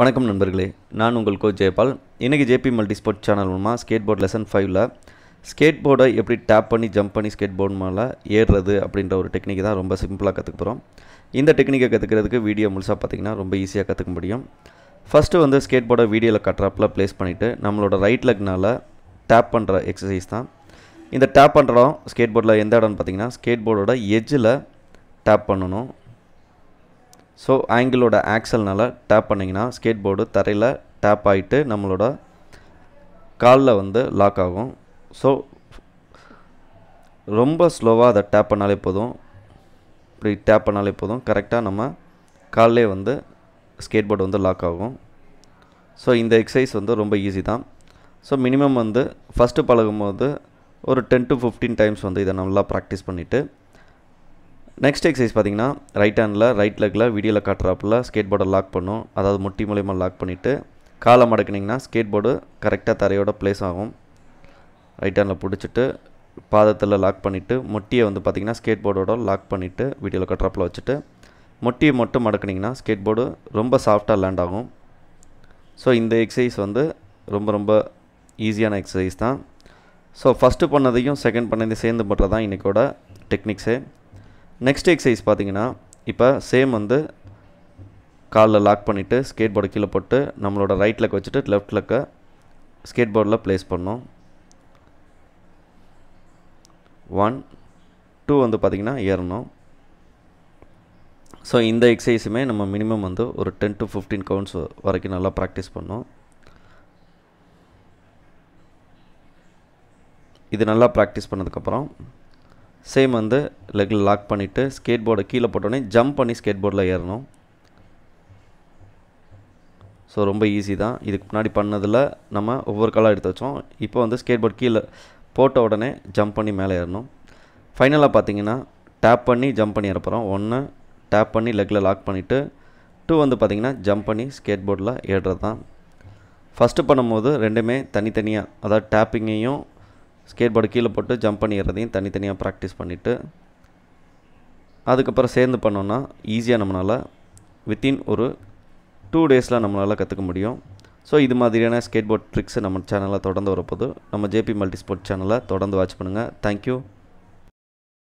வணக்கம் நண்பர்களே நான் உங்கள் கோச் ஜெயபால் இன்றைக்கி ஜேபி மல்டி ஸ்போர்ட் சேனல் மூலமாக ஸ்கேட் போர்ட் லெசன் ஃபைவ்ல ஸ்கேட் போர்டை எப்படி டேப் பண்ணி ஜம்ப் பண்ணி ஸ்கேட் போர்டு மேலே ஏறுறது அப்படின்ற ஒரு டெக்னிக் தான் ரொம்ப சிம்பிளாக கற்றுக்க போகிறோம் இந்த டெக்னிக்கை கற்றுக்கிறதுக்கு வீடியோ முழுசாக பார்த்திங்கன்னா ரொம்ப ஈஸியாக கற்றுக்க முடியும் ஃபஸ்ட்டு வந்து ஸ்கேட் போர்டை வீடியோவில் கட்டுறாப்பில் ப்ளேஸ் பண்ணிவிட்டு நம்மளோட ரைட் லெக்னால் டேப் பண்ணுற எக்ஸசைஸ் தான் இந்த டேப் பண்ணுற இடம் ஸ்கேட் போர்டில் எந்த இடம்னு பார்த்திங்கன்னா ஸ்கேட் போர்டோட எஜ்ஜில் டேப் பண்ணணும் ஸோ ஆங்கிளோட ஆக்சல்னால் டேப் பண்ணிங்கன்னா ஸ்கேட் போர்டு தரையில் டேப் ஆகிட்டு நம்மளோட காலில் வந்து லாக் ஆகும் ஸோ ரொம்ப ஸ்லோவாக அதை டேப் பண்ணாலே போதும் இப்படி டேப் பண்ணாலே போதும் கரெக்டாக நம்ம காலிலே வந்து ஸ்கேட் போர்டு வந்து லாக் ஆகும் ஸோ இந்த எக்ஸசைஸ் வந்து ரொம்ப ஈஸி தான் ஸோ மினிமம் வந்து ஃபஸ்ட்டு பழகும்போது ஒரு டென் டு ஃபிஃப்டீன் டைம்ஸ் வந்து இதை நல்லா ப்ராக்டிஸ் பண்ணிவிட்டு நெக்ஸ்ட் எக்ஸசைஸ் பார்த்தீங்கன்னா ரைட் ஹேண்டில் ரைட் லெக்கில் வீடியோவில் காட்டுறாப்பில் ஸ்கேட் போர்டை லாக் பண்ணும் அதாவது முட்டி மூலயமா லாக் பண்ணிவிட்டு காலை மடக்குனிங்கன்னா ஸ்கேட் போர்டு கரெக்டாக தரையோட ப்ளேஸ் ஆகும் ரைட் ஹேண்டில் பிடிச்சிட்டு பாதத்தில் லாக் பண்ணிவிட்டு முட்டியை வந்து பார்த்திங்கன்னா ஸ்கேட் போர்டோட லாக் பண்ணிவிட்டு வீடியோவில் கட்டுறாப்பில் வச்சுட்டு முட்டியை மட்டும் மடக்குனிங்கன்னா ஸ்கேட் போர்டு ரொம்ப சாஃப்டாக லேண்ட் ஆகும் ஸோ இந்த எக்ஸசைஸ் வந்து ரொம்ப ரொம்ப ஈஸியான எக்ஸசைஸ் தான் ஸோ ஃபஸ்ட்டு பண்ணதையும் செகண்ட் பண்ணதையும் சேர்ந்து பண்ணுறது தான் இன்றைக்கோட டெக்னிக்ஸே நெக்ஸ்ட் எக்ஸசைஸ் பார்த்தீங்கன்னா இப்போ சேம் வந்து காலில் லாக் பண்ணிவிட்டு ஸ்கேட் போர்டை கீழே போட்டு நம்மளோட ரைட் லக் வச்சுட்டு லெஃப்ட் லக்கை ஸ்கேட் போர்டில் ப்ளேஸ் பண்ணோம் ஒன் டூ வந்து பார்த்திங்கன்னா ஏறணும் ஸோ இந்த எக்ஸசைஸுமே நம்ம மினிமம் வந்து ஒரு டென் டு ஃபிஃப்டீன் கவுண்ட்ஸ் வரைக்கும் நல்லா ப்ராக்டிஸ் பண்ணோம் இது நல்லா ப்ராக்டிஸ் பண்ணதுக்கப்புறம் சேம் வந்து லெக்கில் லாக் பண்ணிவிட்டு ஸ்கேட் போர்டை கீழே போட்டோடனே ஜம்ப் பண்ணி ஸ்கேட் போர்டில் ஏறணும் ஸோ ரொம்ப ஈஸி தான் இதுக்கு முன்னாடி பண்ணதில் நம்ம ஒவ்வொரு காலாக எடுத்து வச்சோம் இப்போ வந்து ஸ்கேட் போர்ட் கீழே போட்ட உடனே ஜம்ப் பண்ணி மேலே ஏறணும் ஃபைனலாக பார்த்தீங்கன்னா டேப் பண்ணி ஜம்ப் பண்ணி ஏறப்போகிறோம் ஒன்று டேப் பண்ணி லெக்கில் லாக் பண்ணிவிட்டு டூ வந்து பார்த்திங்கன்னா ஜம்ப் பண்ணி ஸ்கேட் போர்டில் ஏறுறது தான் ஃபஸ்ட்டு பண்ணும்போது ரெண்டுமே தனித்தனியாக அதாவது டேப்பிங்கையும் ஸ்கேட் போர்டு கீழே போட்டு ஜம்ப் பண்ணிடுறதையும் தனித்தனியாக ப்ராக்டிஸ் பண்ணிவிட்டு அதுக்கப்புறம் சேர்ந்து பண்ணோன்னா ஈஸியாக நம்மளால் வித்தின் ஒரு டூ டேஸில் நம்மளால் கற்றுக்க முடியும் ஸோ இது மாதிரியான ஸ்கேட்போர்ட் ட்ரிக்ஸ் நம்ம சேனலில் தொடர்ந்து வரப்போது நம்ம ஜேபி மல்டி ஸ்போர்ட் சேனலை தொடர்ந்து வாட்ச் பண்ணுங்கள் தேங்க்யூ